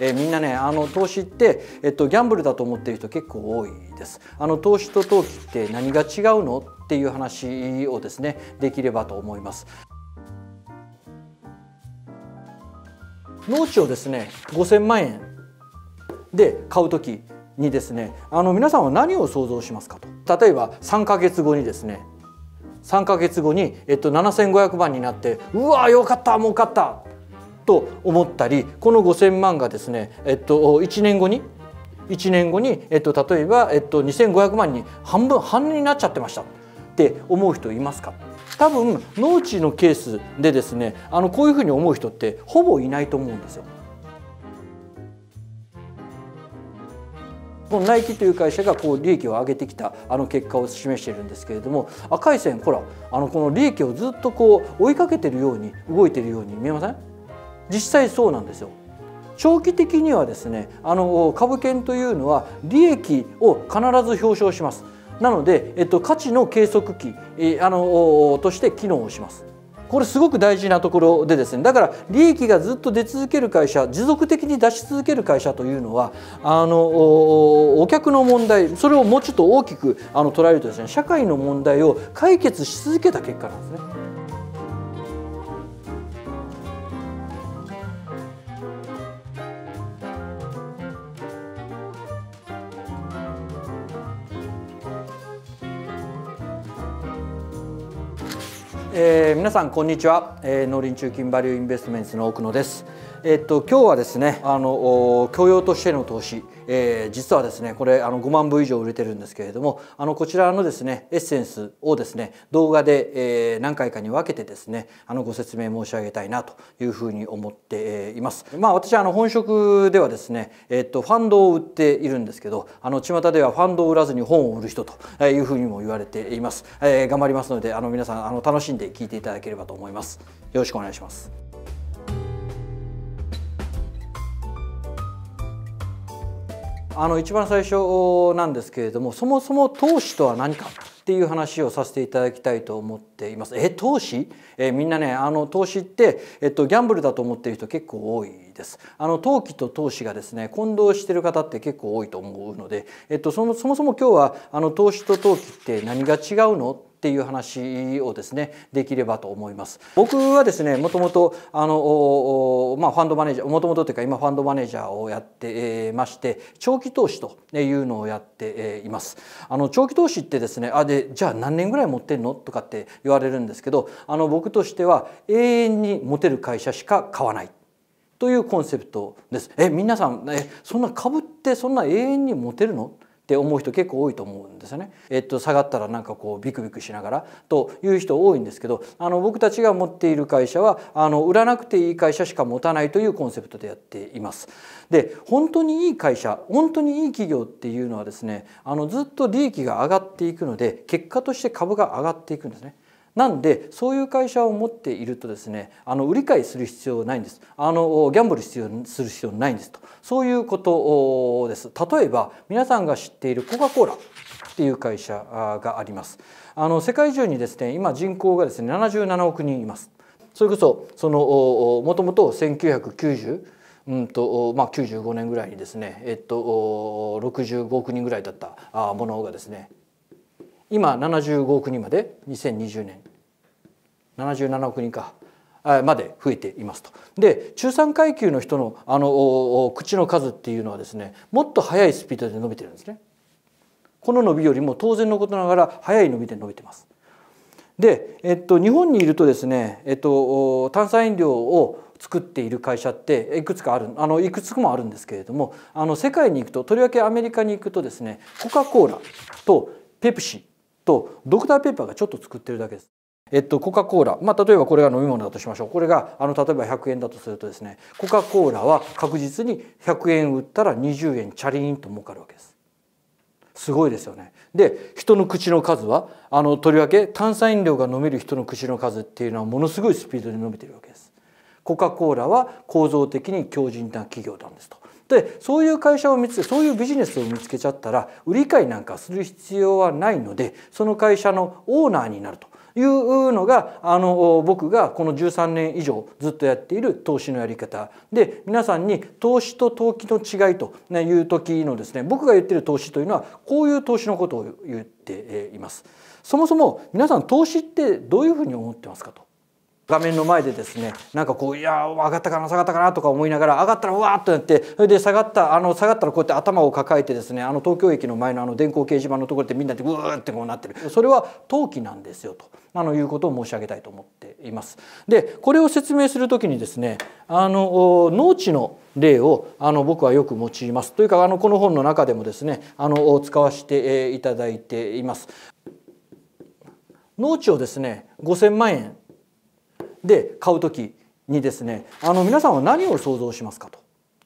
えー、みんなねあの投資って、えっと、ギャンブルだと思ってる人結構多いです。あの投資と投機って何が違うのっていう話をですねできればと思います。農地をですね5000万円で買う時にですねあの皆さんは何を想像しますかと例えば3か月後にですね3か月後に、えっと、7500万になってうわよかった儲かったと思ったりこの5,000万がですね、えっと、1年後に1年後に、えっと、例えば、えっと、2,500万に半分半になっちゃってましたって思う人いますか多分農地のケースでですねあのこういうふうに思う人ってほぼいないと思うんですよ。このナイキという会社がこう利益を上げてきたあの結果を示しているんですけれども赤い線ほらあのこの利益をずっとこう追いかけてるように動いているように見えません実際そうなんですよ。長期的にはですねあの株券というのは利益を必ず表彰しますなので、えっと、価値の計測器、えあのとして機能をしますこれすごく大事なところでですねだから利益がずっと出続ける会社持続的に出し続ける会社というのはあのお客の問題それをもうちょっと大きくあの捉えるとですね社会の問題を解決し続けた結果なんですね。さんこんにちは、え農林中金バリューインベストメンツの奥野ですえっと、今日はですねあの教養としての投資、えー、実はですねこれあの5万部以上売れてるんですけれどもあのこちらのですねエッセンスをですね動画で、えー、何回かに分けてですねあのご説明申し上げたいなというふうに思っています。まあ、私あの本職ではですね、えっと、ファンドを売っているんですけどあの巷ではファンドを売らずに本を売る人というふうにも言われています。えー、頑張りますのであの皆さんあの楽しんで聞いていただければと思います。よろしくお願いします。あの一番最初なんですけれどもそもそも投資とは何かっていう話をさせていただきたいと思っています。え投資、えみんなねあの投資って、えっと、ギャンブルだと思っている人結構多いです。あの投機と投資がですね混同してる方って結構多いと思うので、えっと、そもそも今日はあの投資と投機って何が違うのっていう話をですねできればと思います。僕はですねもともとあのまあ、ファンドマネージャーもともとというか今ファンドマネージャーをやってまして長期投資というのをやっています。あの長期投資ってですねあでじゃあ何年ぐらい持ってんのとかって言われるんですけどあの僕としては永遠に持てる会社しか買わない。というコンセプトです。え皆さんえそんな株ってそんな永遠に持てるのって思う人結構多いと思うんですよね。えっと下がったらなんかこうビクビクしながらという人多いんですけど、あの僕たちが持っている会社はあの売らなくていい会社しか持たないというコンセプトでやっています。で、本当にいい会社、本当にいい企業っていうのはですね、あのずっと利益が上がっていくので、結果として株が上がっていくんですね。なんでそういう会社を持っているとですねあの売り買いする必要ないんですあのギャンブル必要する必要ないんですとそういうことです例えば皆さんが知っているコカ・コーラっていう会社がありますあの世界中にですね今人口がですね77億人いますそれこそそのもともと1990うんとまあ、95年ぐらいにですね、えっと、65億人ぐらいだったものがですね今75億人まで2020年77億人かまで増えていますと。で中産階級の人のあの口の数っていうのはですねもっと速いスピードで伸びてるんですね。この伸びよりも当然のことながら早い伸びで伸びてます。で、えっと、日本にいるとですね、えっと、炭酸飲料を作っている会社っていくつかあるあのいくつもあるんですけれどもあの世界に行くととりわけアメリカに行くとですねコカ・コーラとペプシとドクターペーパーがちょっと作ってるだけです。えっと、コカ・コーラ、まあ、例えばこれが飲み物だとしましょうこれがあの例えば100円だとするとですねコカ・コーラは確実に100円売ったら20円チャリーンと儲かるわけです。すごいですよね。で人の口の数はあのとりわけ炭酸飲料が飲める人の口の数っていうのはものすごいスピードで伸びてるわけです。コカ・コーラは構造的に強靭な企業なんですと。でそういう会社を見つけそういうビジネスを見つけちゃったら売り買いなんかする必要はないのでその会社のオーナーになると。いうのがあの僕がこの13年以上ずっとやっている投資のやり方で皆さんに投資と投機の違いという時のですね僕が言ってる投資というのはこういう投資のことを言っています。そもそも皆さん投資ってどういうふうに思ってますかと画面の前でですねなんかこういや上がったかな下がったかなとか思いながら上がったらうわーっとなってそれで下がったあの下がったらこうやって頭を抱えてですねあの東京駅の前のあの電光掲示板のところでみんなでうーってこうなってるそれは陶器なんですよとあのいうことを申し上げたいと思っています。でこれを説明する時にですねあの農地の例をあの僕はよく用いますというかあのこの本の中でもですねあの使わせていただいています。農地をですね5000万円で買う時にですねあの皆さんは何を想像しますかと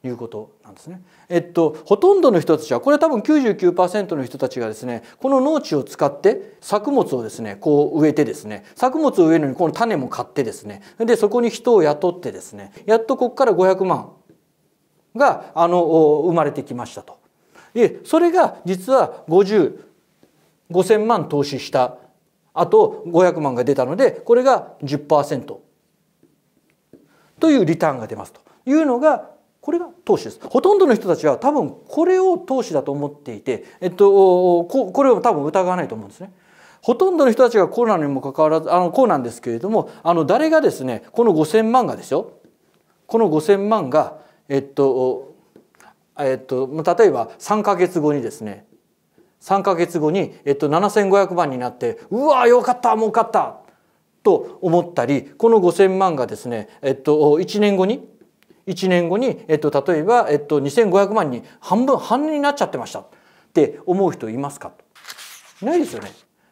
いうことなんですね。えっとほとんどの人たちはこれ多分99%の人たちがですねこの農地を使って作物をですねこう植えてですね作物を植えるのにこの種も買ってですねでそこに人を雇ってですねやっとここから500万があの生まれてきましたと。でそれが実は50 5000万投資したあと500万が出たのでこれが10%。というリターンが出ますというのがこれが投資です。ほとんどの人たちは多分これを投資だと思っていて、えっと、これを多分疑わないと思うんですね。ほとんどの人たちがこうなのにもかかわらず、あの、こうなんですけれども、あの、誰がですね、この5000万がですよ、この5000万が、えっと、えっと、例えば3か月後にですね、3か月後に、えっと、7500万になって、うわよかった、儲かったと思ったりこの5,000万がですね、えっと、1年後に1年後に、えっと、例えば、えっと、2,500万に半分半になっちゃってましたって思う人いますかいないですよね。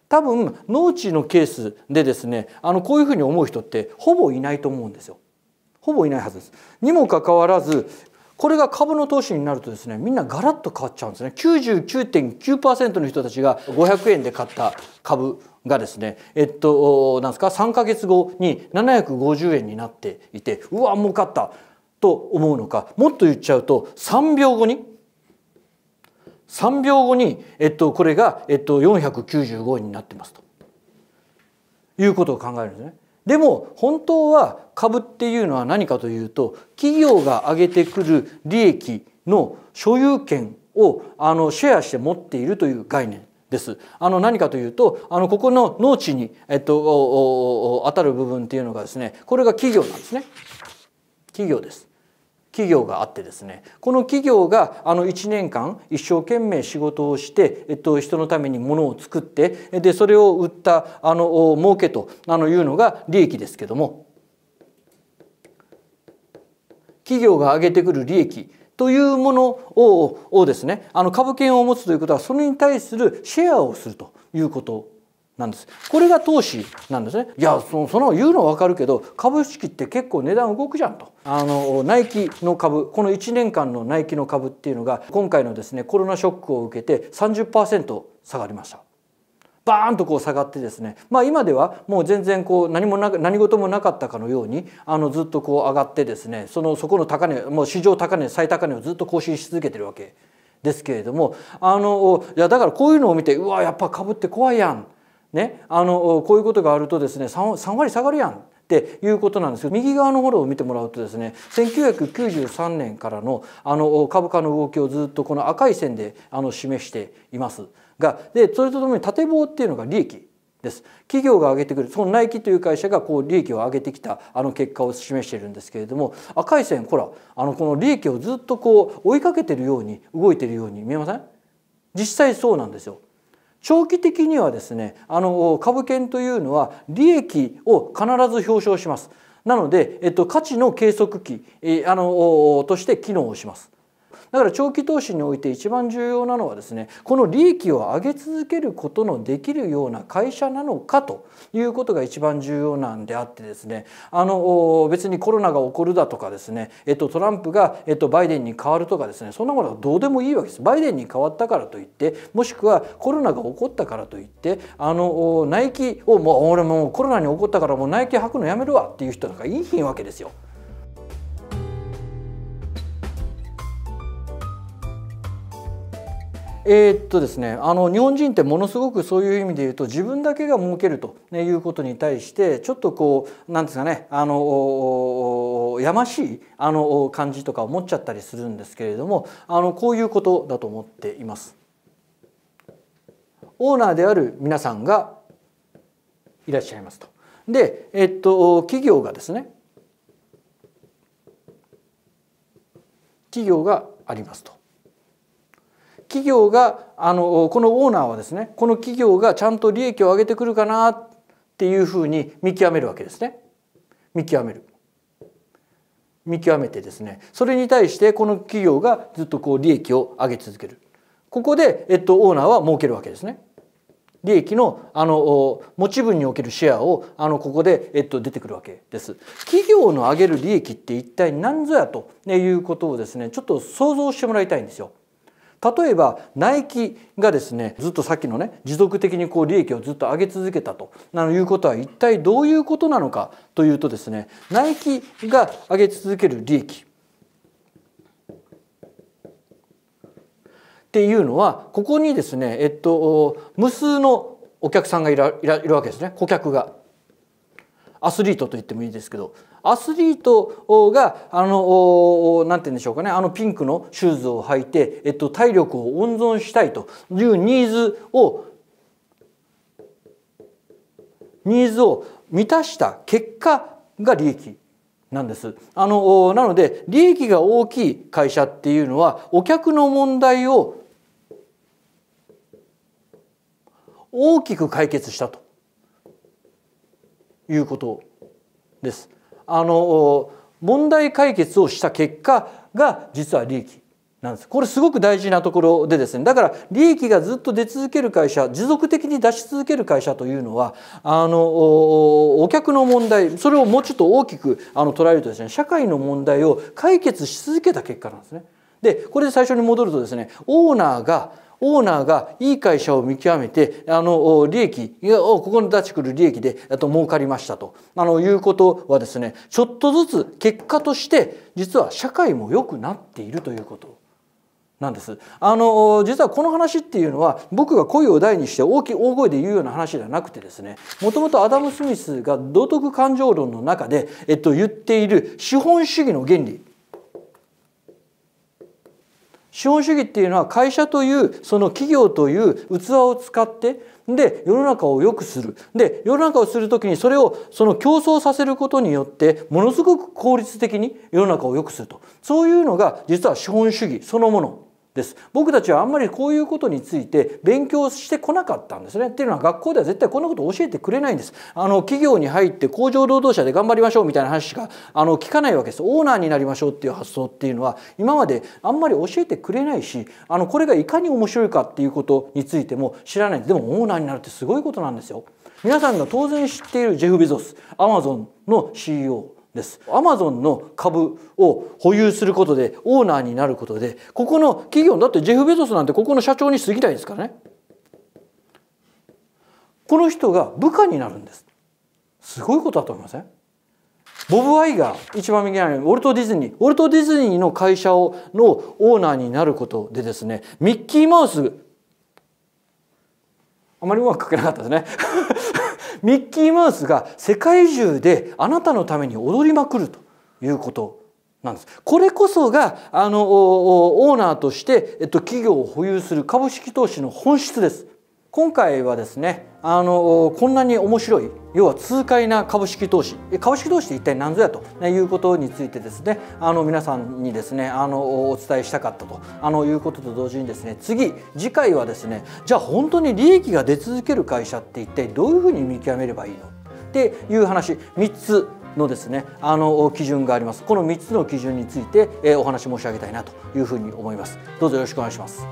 多分農地のケースでですねあのこういうふうに思う人ってほぼいないと思うんですよ。ほぼいないはずです。にもかかわらずこれが株の投資になるとですねみんなガラッと変わっちゃうんですね99.9%の人たちが500円で買った株がですねえっとなんですか3か月後に750円になっていてうわ儲かったと思うのかもっと言っちゃうと3秒後に3秒後に、えっと、これが、えっと、495円になってますということを考えるんですね。でも本当は株っていうのは何かというと企業が上げてくる利益の所有権をあのシェアして持っているという概念です。あの何かというとあのここの農地に、えっと、当たる部分っていうのがですねこれが企業なんですね。企業です。企業があってですねこの企業があの1年間一生懸命仕事をして、えっと、人のために物を作ってでそれを売ったあの儲けとあのいうのが利益ですけども企業が上げてくる利益というものををですねあの株券を持つということはそれに対するシェアをするということなんです。これが投資なんですね。いや、その、その言うのはわかるけど、株式って結構値段動くじゃんと。あの、ナイキの株、この1年間のナイキの株っていうのが、今回のですね、コロナショックを受けて30%下がりました。バーンとこう下がってですね、まあ、今ではもう全然こう何もな何事もなかったかのようにあのずっとこう上がってですねそのそこの高値もう市場高値最高値をずっと更新し続けてるわけですけれどもあのいやだからこういうのを見てうわやっぱ株って怖いやん、ね、あのこういうことがあるとですね 3, 3割下がるやんっていうことなんですけど右側のうを見てもらうとですね1993年からのあの株価の動きをずっとこの赤い線であの示しています。がでそれとともに縦棒っていうのが利益です企業が上げてくるそのナイキという会社がこう利益を上げてきたあの結果を示しているんですけれども赤い線ほらあのこの利益をずっとこう追いかけてるように動いているように見えません実際そうなんですよ長期的にはですねあの株券というのは利益を必ず表彰しますなので、えっと、価値の計測器、えあのとして機能をしますだから長期投資において一番重要なのはですねこの利益を上げ続けることのできるような会社なのかということが一番重要なんであってですねあの別にコロナが起こるだとかですね、えっと、トランプが、えっと、バイデンに変わるとかですねそんなことはどうでもいいわけです。バイデンに変わったからといってもしくはコロナが起こったからといってあのナイキをもう俺もコロナに起こったからもうナイキ履くのやめるわっていう人なんかいいひんわけですよ。えー、っとですねあの日本人ってものすごくそういう意味で言うと自分だけが儲けるということに対してちょっとこうなんですかねあのやましいあの感じとか思っちゃったりするんですけれどもあのこういうことだと思っています。オーナーである皆さんがいらっしゃいますと。で、えっと、企業がですね企業がありますと。企業があのこのオーナーはですねこの企業がちゃんと利益を上げてくるかなっていうふうに見極めるわけですね見極める見極めてですねそれに対してこの企業がずっとこう利益を上げ続けるここで、えっと、オーナーは儲けるわけですね利益のあの持ち分におけるシェアをあのここで、えっと、出てくるわけです。企業の上げる利益って一体何ぞやということをですねちょっと想像してもらいたいんですよ。例えばナイキがですねずっとさっきのね持続的にこう利益をずっと上げ続けたとのいうことは一体どういうことなのかというとですねナイキが上げ続ける利益っていうのはここにですねえっと無数のお客さんがいらいるわけですね顧客が。アスリートと言ってもいいですけどアスリートがあのんて言うんでしょうかねあのピンクのシューズを履いて、えっと、体力を温存したいというニーズをニーズを満たした結果が利益なんです。あのなので利益が大きい会社っていうのはお客の問題を大きく解決したということです。あの問題解決をした結果が実は利益なんですこれすごく大事なところでですねだから利益がずっと出続ける会社持続的に出し続ける会社というのはあのお客の問題それをもうちょっと大きくあの捉えるとですね社会の問題を解決し続けた結果なんですね。でこれで最初に戻るとですねオーナーがオーナーがいい会社を見極めてあの利益ここに出してくる利益でと儲かりましたとあのいうことはですねちょっとずつ結果として実は社会も良くなっているということなんですあの実はこの話っていうのは僕が声を大にして大きい大声で言うような話ではなくてですねもともとアダム・スミスが道徳感情論の中で、えっと、言っている資本主義の原理資本主義っていうのは会社というその企業という器を使ってで世の中を良くするで世の中をする時にそれをその競争させることによってものすごく効率的に世の中を良くするとそういうのが実は資本主義そのものです僕たちはあんまりこういうことについて勉強してこなかったんですねっていうのは学校では絶対こんなことを教えてくれないんですあの企業に入って工場労働者で頑張りましょうみたいな話しかあの聞かないわけですオーナーになりましょうっていう発想っていうのは今まであんまり教えてくれないしあのこれがいかに面白いかっていうことについても知らないでもオーナーになるってすごいことなんですよ皆さんが当然知っているジェフ・ベゾスアマゾンの CEO ですアマゾンの株を保有することでオーナーになることでここの企業だってジェフ・ベゾスなんてここの社長に過ぎないですからねこの人が部下になるんですすごいことだと思いませんボブ・アイガー一番右側にウォルト・ディズニーウォルト・ディズニーの会社をのオーナーになることでですねミッキーマウスあまりうまく書けなかったですねミッキーマウスが世界中であなたのために踊りまくるということなんです。これこそがあのオーナーとして、えっと、企業を保有する株式投資の本質です。今回はですねあのこんなに面白い要は痛快な株式投資株式投資って一体何ぞやということについてですねあの皆さんにですねあのお伝えしたかったとあのいうことと同時にですね次次回はですねじゃあ本当に利益が出続ける会社って一体どういうふうに見極めればいいのっていう話3つのですねあの基準がありますこの3つの基準についてお話申し上げたいなというふうに思いますどうぞよろしくお願いします。